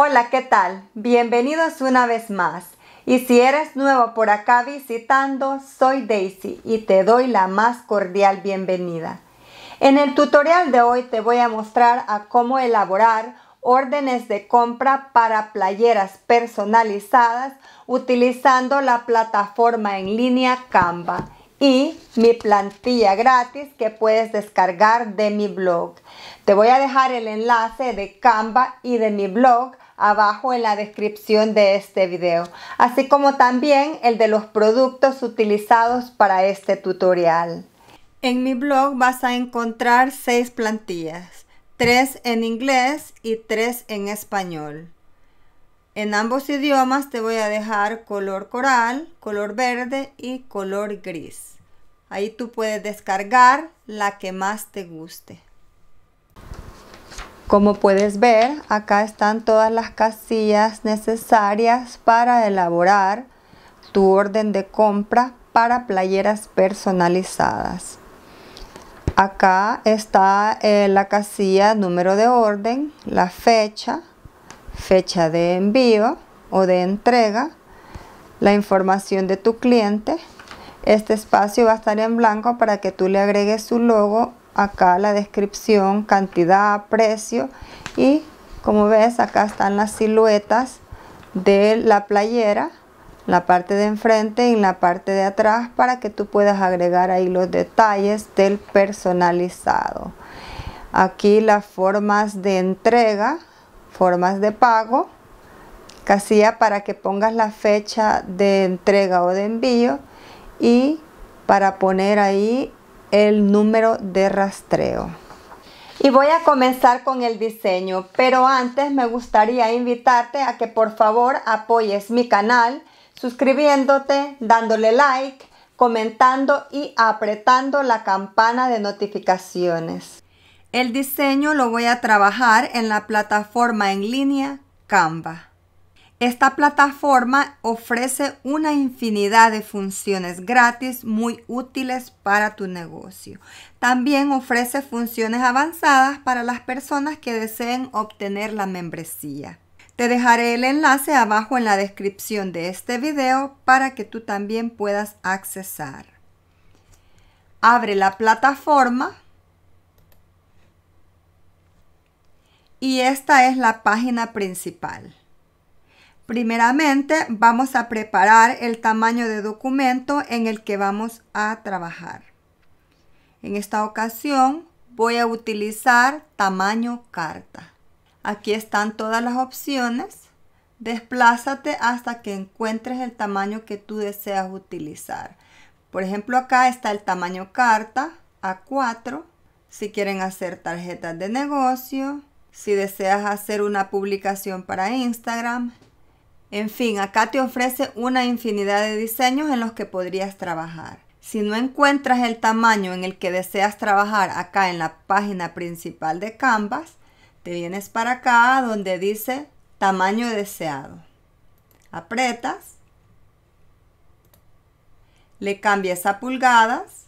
Hola, ¿qué tal? Bienvenidos una vez más. Y si eres nuevo por acá visitando, soy Daisy y te doy la más cordial bienvenida. En el tutorial de hoy te voy a mostrar a cómo elaborar órdenes de compra para playeras personalizadas utilizando la plataforma en línea Canva y mi plantilla gratis que puedes descargar de mi blog. Te voy a dejar el enlace de Canva y de mi blog abajo en la descripción de este video, así como también el de los productos utilizados para este tutorial. En mi blog vas a encontrar seis plantillas, tres en inglés y tres en español. En ambos idiomas te voy a dejar color coral, color verde y color gris. Ahí tú puedes descargar la que más te guste. Como puedes ver, acá están todas las casillas necesarias para elaborar tu orden de compra para playeras personalizadas. Acá está eh, la casilla número de orden, la fecha, fecha de envío o de entrega, la información de tu cliente. Este espacio va a estar en blanco para que tú le agregues su logo acá la descripción, cantidad, precio y como ves acá están las siluetas de la playera, la parte de enfrente y la parte de atrás para que tú puedas agregar ahí los detalles del personalizado. Aquí las formas de entrega, formas de pago, casilla para que pongas la fecha de entrega o de envío y para poner ahí el número de rastreo. Y voy a comenzar con el diseño, pero antes me gustaría invitarte a que por favor apoyes mi canal suscribiéndote, dándole like, comentando y apretando la campana de notificaciones. El diseño lo voy a trabajar en la plataforma en línea Canva. Esta plataforma ofrece una infinidad de funciones gratis muy útiles para tu negocio. También ofrece funciones avanzadas para las personas que deseen obtener la membresía. Te dejaré el enlace abajo en la descripción de este video para que tú también puedas accesar. Abre la plataforma. Y esta es la página principal. Primeramente vamos a preparar el tamaño de documento en el que vamos a trabajar. En esta ocasión voy a utilizar tamaño carta. Aquí están todas las opciones. Desplázate hasta que encuentres el tamaño que tú deseas utilizar. Por ejemplo, acá está el tamaño carta A4. Si quieren hacer tarjetas de negocio, si deseas hacer una publicación para Instagram, en fin, acá te ofrece una infinidad de diseños en los que podrías trabajar. Si no encuentras el tamaño en el que deseas trabajar acá en la página principal de Canvas, te vienes para acá donde dice tamaño deseado. Apretas, le cambias a pulgadas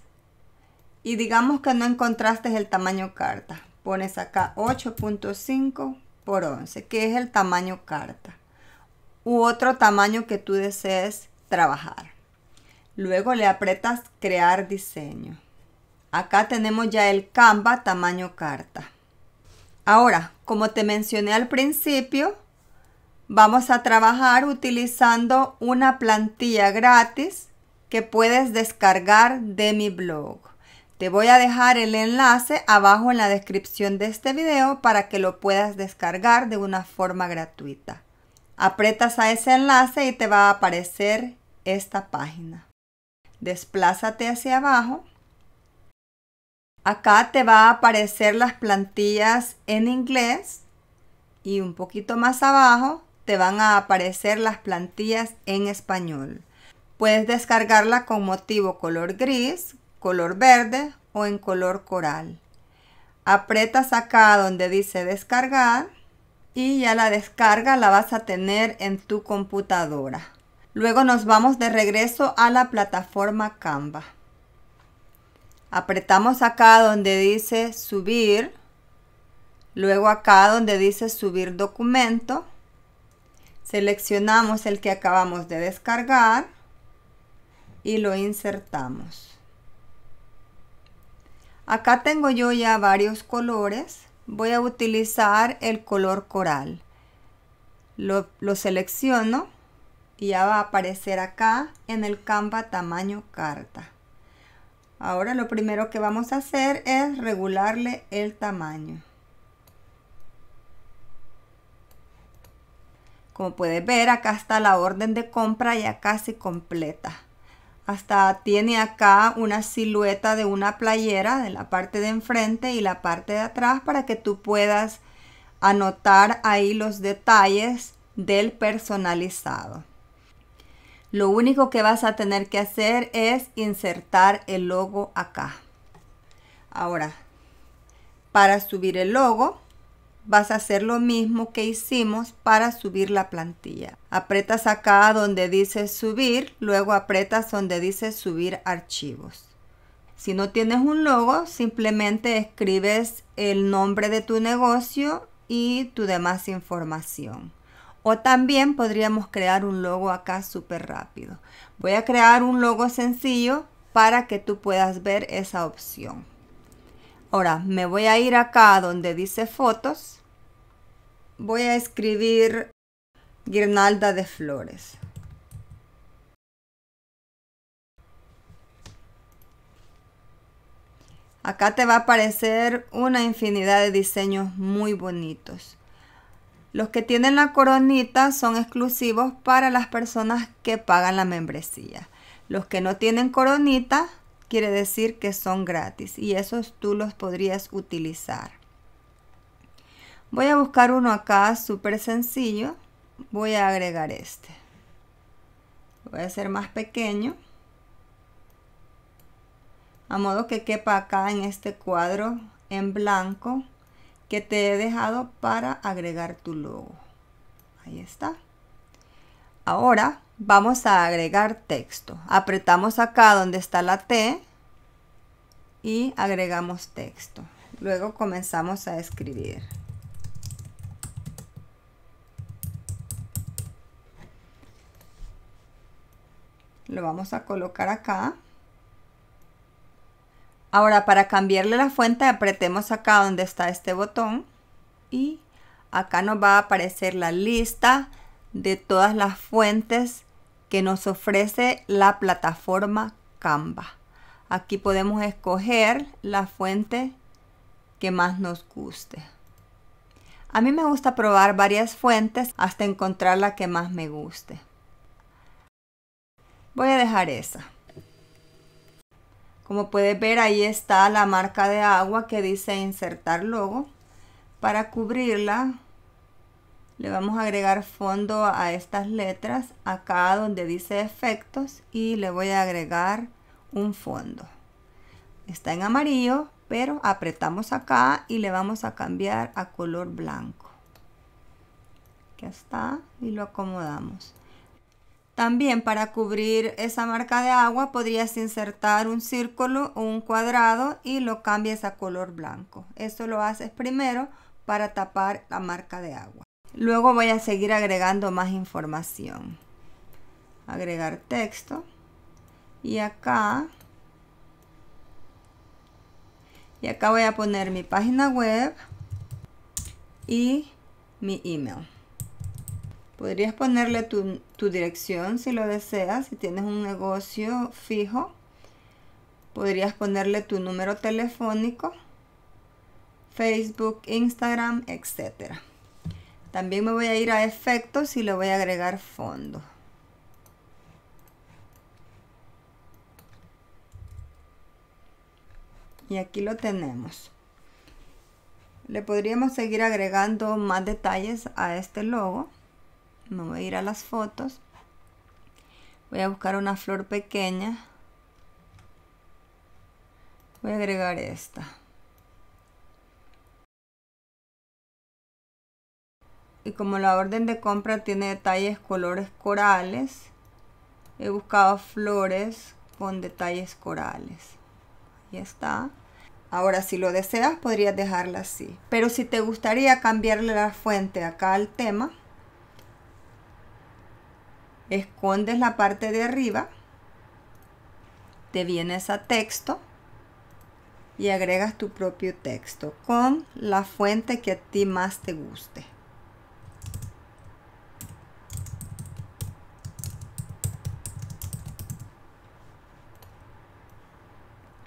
y digamos que no encontraste el tamaño carta. Pones acá 8.5 por 11, que es el tamaño carta u otro tamaño que tú desees trabajar. Luego le apretas crear diseño. Acá tenemos ya el Canva tamaño carta. Ahora, como te mencioné al principio, vamos a trabajar utilizando una plantilla gratis que puedes descargar de mi blog. Te voy a dejar el enlace abajo en la descripción de este video para que lo puedas descargar de una forma gratuita. Apretas a ese enlace y te va a aparecer esta página. Desplázate hacia abajo. Acá te va a aparecer las plantillas en inglés y un poquito más abajo te van a aparecer las plantillas en español. Puedes descargarla con motivo color gris, color verde o en color coral. Apretas acá donde dice descargar y ya la descarga la vas a tener en tu computadora. Luego nos vamos de regreso a la plataforma Canva. Apretamos acá donde dice subir, luego acá donde dice subir documento. Seleccionamos el que acabamos de descargar y lo insertamos. Acá tengo yo ya varios colores voy a utilizar el color coral. Lo, selecciono y ya va a aparecer acá en el Canva tamaño carta. Ahora lo primero que vamos a hacer es regularle el tamaño. Como puedes ver, acá está la orden de compra ya casi completa. Hasta tiene acá una silueta de una playera de la parte de enfrente y la parte de atrás para que tú puedas anotar ahí los detalles del personalizado. Lo único que vas a tener que hacer es insertar el logo acá. Ahora, para subir el logo, vas a hacer lo mismo que hicimos para subir la plantilla. Apretas acá donde dice subir, luego apretas donde dice subir archivos. Si no tienes un logo, simplemente escribes el nombre de tu negocio y tu demás información. O también podríamos crear un logo acá súper rápido. Voy a crear un logo sencillo para que tú puedas ver esa opción. Ahora me voy a ir acá donde dice fotos voy a escribir guirnalda de flores. Acá te va a aparecer una infinidad de diseños muy bonitos. Los que tienen la coronita son exclusivos para las personas que pagan la membresía. Los que no tienen coronita quiere decir que son gratis y esos tú los podrías utilizar. Voy a buscar uno acá súper sencillo. Voy a agregar este. voy a hacer más pequeño. A modo que quepa acá en este cuadro en blanco que te he dejado para agregar tu logo. Ahí está. Ahora vamos a agregar texto. Apretamos acá donde está la T y agregamos texto. Luego comenzamos a escribir. Lo vamos a colocar acá. Ahora para cambiarle la fuente apretemos acá donde está este botón y acá nos va a aparecer la lista de todas las fuentes que nos ofrece la plataforma Canva. Aquí podemos escoger la fuente que más nos guste. A mí me gusta probar varias fuentes hasta encontrar la que más me guste. Voy a dejar esa. Como puedes ver ahí está la marca de agua que dice insertar logo. Para cubrirla le vamos a agregar fondo a estas letras acá donde dice efectos y le voy a agregar un fondo. Está en amarillo pero apretamos acá y le vamos a cambiar a color blanco. que está y lo acomodamos. También para cubrir esa marca de agua podrías insertar un círculo o un cuadrado y lo cambias a color blanco. Esto lo haces primero para tapar la marca de agua. Luego voy a seguir agregando más información. Agregar texto. Y acá y acá voy a poner mi página web y mi email. Podrías ponerle tu, dirección si lo deseas, si tienes un negocio fijo. Podrías ponerle tu número telefónico, Facebook, Instagram, etc. También me voy a ir a efectos y le voy a agregar fondo. Y aquí lo tenemos. Le podríamos seguir agregando más detalles a este logo me voy a ir a las fotos voy a buscar una flor pequeña voy a agregar esta y como la orden de compra tiene detalles colores corales he buscado flores con detalles corales ya está ahora si lo deseas podrías dejarla así pero si te gustaría cambiarle la fuente acá al tema escondes la parte de arriba, te vienes a texto y agregas tu propio texto con la fuente que a ti más te guste.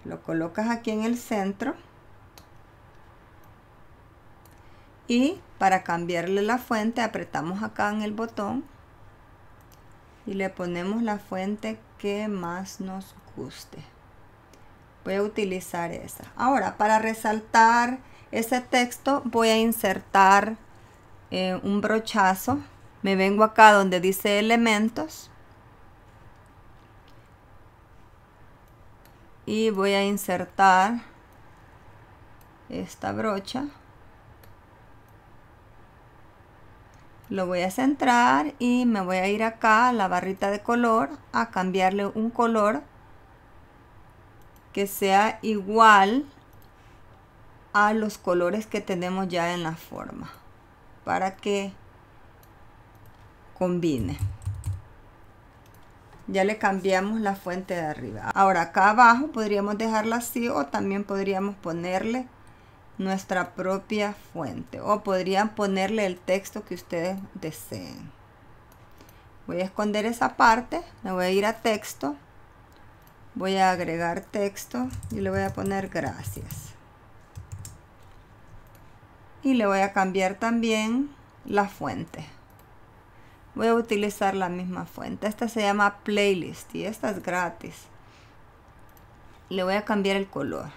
Lo colocas aquí en el centro. Y para cambiarle la fuente apretamos acá en el botón y le ponemos la fuente que más nos guste. Voy a utilizar esa. Ahora, para resaltar ese texto, voy a insertar eh, un brochazo. Me vengo acá donde dice elementos. Y voy a insertar esta brocha. Lo voy a centrar y me voy a ir acá a la barrita de color a cambiarle un color que sea igual a los colores que tenemos ya en la forma para que combine ya le cambiamos la fuente de arriba ahora acá abajo podríamos dejarla así o también podríamos ponerle nuestra propia fuente o podrían ponerle el texto que ustedes deseen. Voy a esconder esa parte, me voy a ir a texto, voy a agregar texto y le voy a poner gracias. Y le voy a cambiar también la fuente. Voy a utilizar la misma fuente. Esta se llama playlist y esta es gratis. Le voy a cambiar el color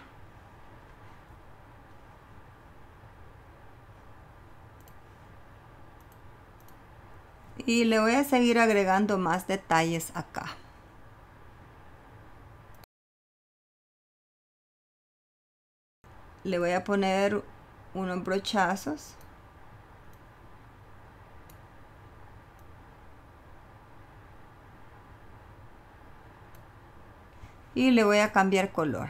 y le voy a seguir agregando más detalles acá. Le voy a poner unos brochazos. Y le voy a cambiar color.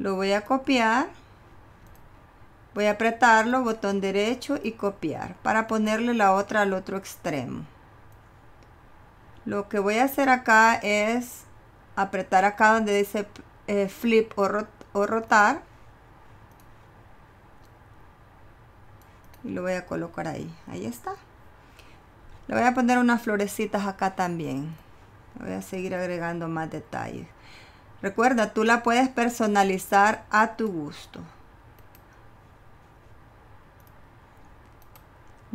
Lo voy a copiar. Voy a apretarlo, botón derecho y copiar para ponerle la otra al otro extremo. Lo que voy a hacer acá es apretar acá donde dice eh, flip o, o rotar. Y lo voy a colocar ahí. Ahí está. Le voy a poner unas florecitas acá también. Voy a seguir agregando más detalles. Recuerda, tú la puedes personalizar a tu gusto.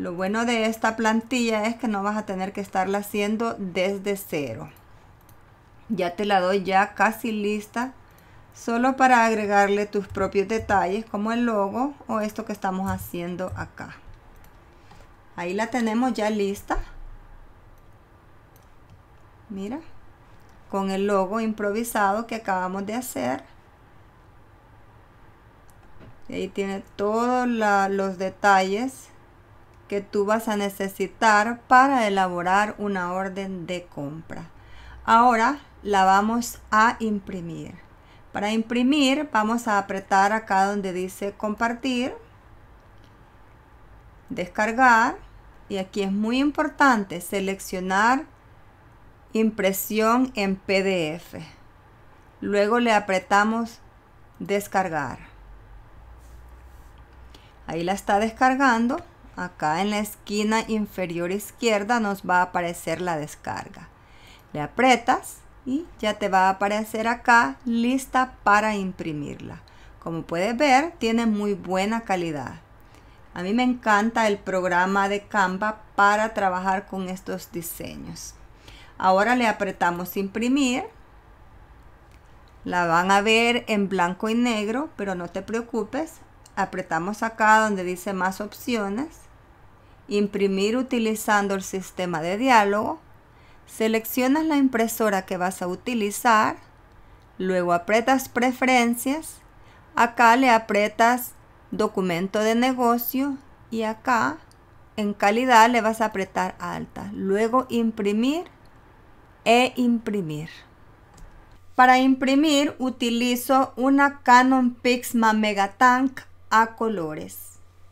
Lo bueno de esta plantilla es que no vas a tener que estarla haciendo desde cero. Ya te la doy ya casi lista, solo para agregarle tus propios detalles como el logo o esto que estamos haciendo acá. Ahí la tenemos ya lista. Mira, con el logo improvisado que acabamos de hacer. Y ahí tiene todos los detalles que tú vas a necesitar para elaborar una orden de compra. Ahora la vamos a imprimir. Para imprimir vamos a apretar acá donde dice compartir, descargar y aquí es muy importante seleccionar impresión en PDF. Luego le apretamos descargar. Ahí la está descargando. Acá en la esquina inferior izquierda nos va a aparecer la descarga. Le aprietas y ya te va a aparecer acá lista para imprimirla. Como puedes ver, tiene muy buena calidad. A mí me encanta el programa de Canva para trabajar con estos diseños. Ahora le apretamos imprimir. La van a ver en blanco y negro, pero no te preocupes, apretamos acá donde dice más opciones, imprimir utilizando el sistema de diálogo, seleccionas la impresora que vas a utilizar, luego apretas preferencias, acá le apretas documento de negocio y acá en calidad le vas a apretar alta, luego imprimir e imprimir. Para imprimir utilizo una Canon Pixma mega tank a colores.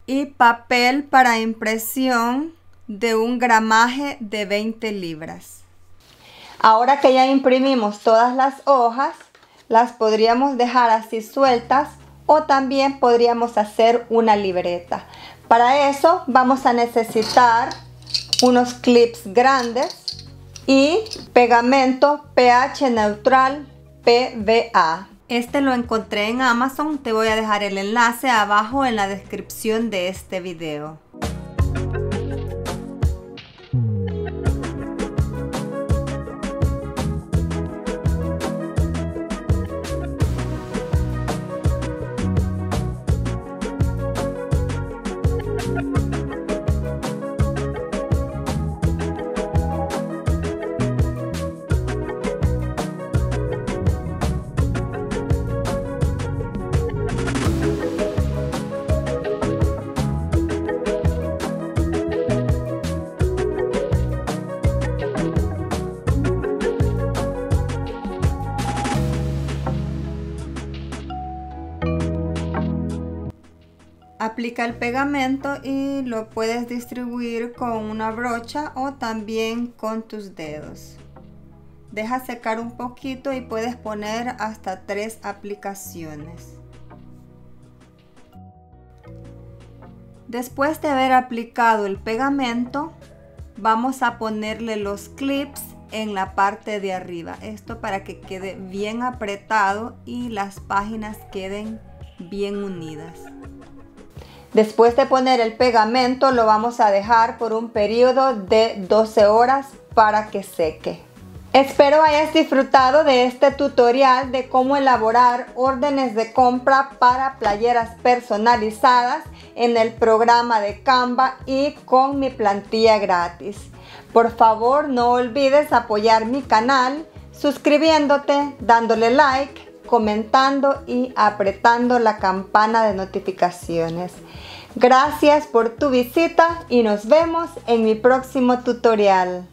Y papel para impresión de un gramaje de 20 libras. Ahora que ya imprimimos todas las hojas, las podríamos dejar así sueltas o también podríamos hacer una libreta. Para eso vamos a necesitar unos clips grandes y pegamento pH neutral PVA. Este lo encontré en Amazon, te voy a dejar el enlace abajo en la descripción de este video. aplica el pegamento y lo puedes distribuir con una brocha o también con tus dedos. Deja secar un poquito y puedes poner hasta tres aplicaciones. Después de haber aplicado el pegamento, vamos a ponerle los clips en la parte de arriba. Esto para que quede bien apretado y las páginas queden bien unidas. Después de poner el pegamento lo vamos a dejar por un periodo de 12 horas para que seque. Espero hayas disfrutado de este tutorial de cómo elaborar órdenes de compra para playeras personalizadas en el programa de Canva y con mi plantilla gratis. Por favor no olvides apoyar mi canal suscribiéndote, dándole like comentando y apretando la campana de notificaciones. Gracias por tu visita y nos vemos en mi próximo tutorial.